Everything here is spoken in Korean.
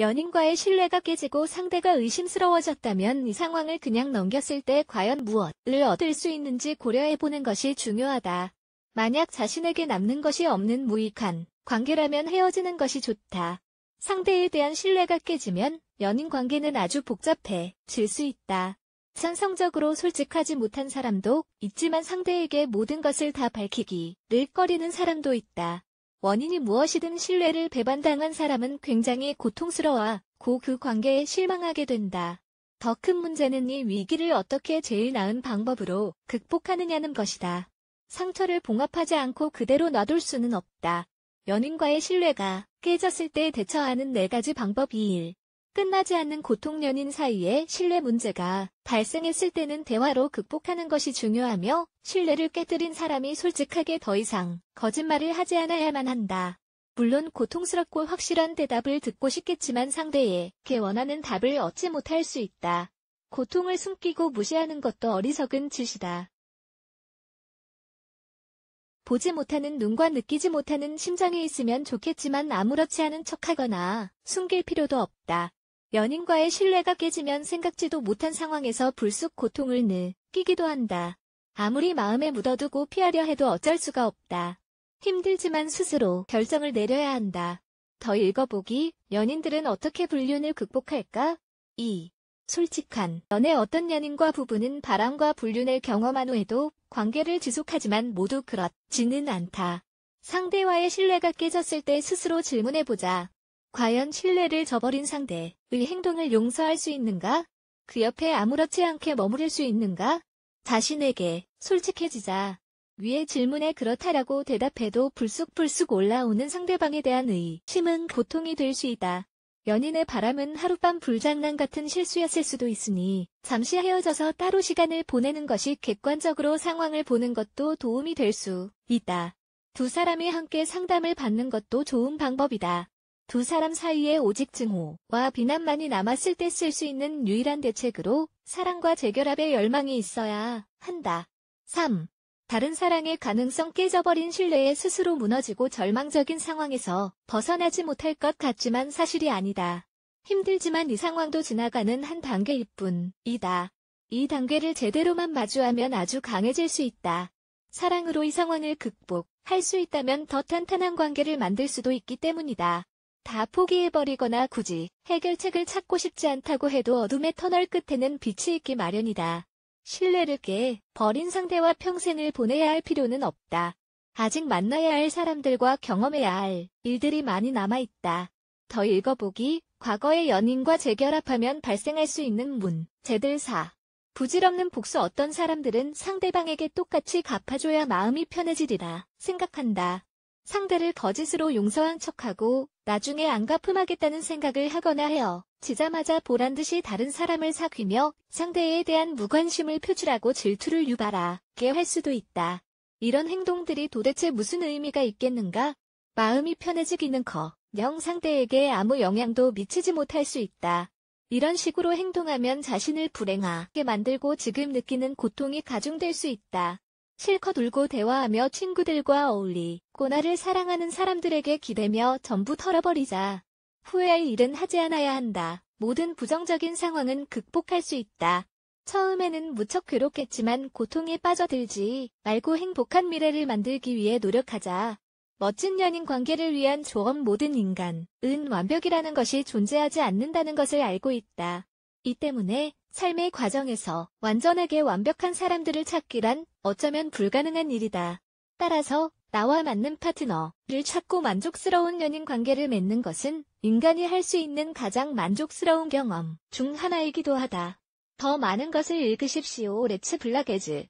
연인과의 신뢰가 깨지고 상대가 의심스러워졌다면 이 상황을 그냥 넘겼을 때 과연 무엇을 얻을 수 있는지 고려해보는 것이 중요하다. 만약 자신에게 남는 것이 없는 무익한 관계라면 헤어지는 것이 좋다. 상대에 대한 신뢰가 깨지면 연인 관계는 아주 복잡해질 수 있다. 천성적으로 솔직하지 못한 사람도 있지만 상대에게 모든 것을 다 밝히기를 꺼리는 사람도 있다. 원인이 무엇이든 신뢰를 배반당한 사람은 굉장히 고통스러워고 그 관계에 실망하게 된다. 더 큰 문제는 이 위기를 어떻게 제일 나은 방법으로 극복하느냐는 것이다. 상처를 봉합하지 않고 그대로 놔둘 수는 없다. 연인과의 신뢰가 깨졌을 때 대처하는 네 가지 방법 2일. 끝나지 않는 고통 연인 사이에 신뢰 문제가 발생했을 때는 대화로 극복하는 것이 중요하며 신뢰를 깨뜨린 사람이 솔직하게 더 이상 거짓말을 하지 않아야만 한다. 물론 고통스럽고 확실한 대답을 듣고 싶겠지만 상대에게 원하는 답을 얻지 못할 수 있다. 고통을 숨기고 무시하는 것도 어리석은 짓이다. 보지 못하는 눈과 느끼지 못하는 심장이 있으면 좋겠지만 아무렇지 않은 척하거나 숨길 필요도 없다. 연인과의 신뢰가 깨지면 생각지도 못한 상황에서 불쑥 고통을 느끼기도 한다. 아무리 마음에 묻어두고 피하려 해도 어쩔 수가 없다. 힘들지만 스스로 결정을 내려야 한다. 더 읽어보기, 연인들은 어떻게 불륜을 극복할까? 2. 솔직한 연애 어떤 연인과 부부는 바람과 불륜을 경험한 후에도 관계를 지속하지만 모두 그렇지는 않다. 상대와의 신뢰가 깨졌을 때 스스로 질문해보자. 과연 신뢰를 저버린 상대의 행동을 용서할 수 있는가? 그 옆에 아무렇지 않게 머무를 수 있는가? 자신에게 솔직해지자. 위의 질문에 그렇다라고 대답해도 불쑥불쑥 올라오는 상대방에 대한 의심은 고통이 될 수 있다. 연인의 바람은 하룻밤 불장난 같은 실수였을 수도 있으니 잠시 헤어져서 따로 시간을 보내는 것이 객관적으로 상황을 보는 것도 도움이 될 수 있다. 두 사람이 함께 상담을 받는 것도 좋은 방법이다. 두 사람 사이에 오직 증오와 비난만이 남았을 때 쓸 수 있는 유일한 대책으로 사랑과 재결합의 열망이 있어야 한다. 3. 다른 사랑의 가능성 깨져버린 신뢰에 스스로 무너지고 절망적인 상황에서 벗어나지 못할 것 같지만 사실이 아니다. 힘들지만 이 상황도 지나가는 한 단계일 뿐이다. 이 단계를 제대로만 마주하면 아주 강해질 수 있다. 사랑으로 이 상황을 극복할 수 있다면 더 탄탄한 관계를 만들 수도 있기 때문이다. 다 포기해버리거나 굳이 해결책을 찾고 싶지 않다고 해도 어둠의 터널 끝에는 빛이 있기 마련이다. 신뢰를 깨 버린 상대와 평생을 보내야 할 필요는 없다. 아직 만나야 할 사람들과 경험해야 할 일들이 많이 남아있다. 더 읽어보기, 과거의 연인과 재결합하면 발생할 수 있는 문제들 4. 부질없는 복수 어떤 사람들은 상대방에게 똑같이 갚아줘야 마음이 편해지리라 생각한다. 상대를 거짓으로 용서한 척하고 나중에 안 갚음하겠다는 생각을 하거나 해요. 지자마자 보란듯이 다른 사람을 사귀며 상대에 대한 무관심을 표출하고 질투를 유발하게 할 수도 있다. 이런 행동들이 도대체 무슨 의미가 있겠는가? 마음이 편해지기는 커영 상대에게 아무 영향도 미치지 못할 수 있다. 이런 식으로 행동하면 자신을 불행하게 만들고 지금 느끼는 고통이 가중될 수 있다. 실컷 울고 대화하며 친구들과 어울리 꼬나를 사랑하는 사람들에게 기대며 전부 털어버리자. 후회할 일은 하지 않아야 한다. 모든 부정적인 상황은 극복할 수 있다. 처음에는 무척 괴롭겠지만 고통에 빠져들지 말고 행복한 미래를 만들기 위해 노력하자. 멋진 연인 관계를 위한 조언 모든 인간은 완벽이라는 것이 존재하지 않는다는 것을 알고 있다. 이 때문에 삶의 과정에서 완전하게 완벽한 사람들을 찾기란 어쩌면 불가능한 일이다. 따라서 나와 맞는 파트너를 찾고 만족스러운 연인 관계를 맺는 것은 인간이 할 수 있는 가장 만족스러운 경험 중 하나이기도 하다. 더 많은 것을 읽으십시오. 레츠 블라게즈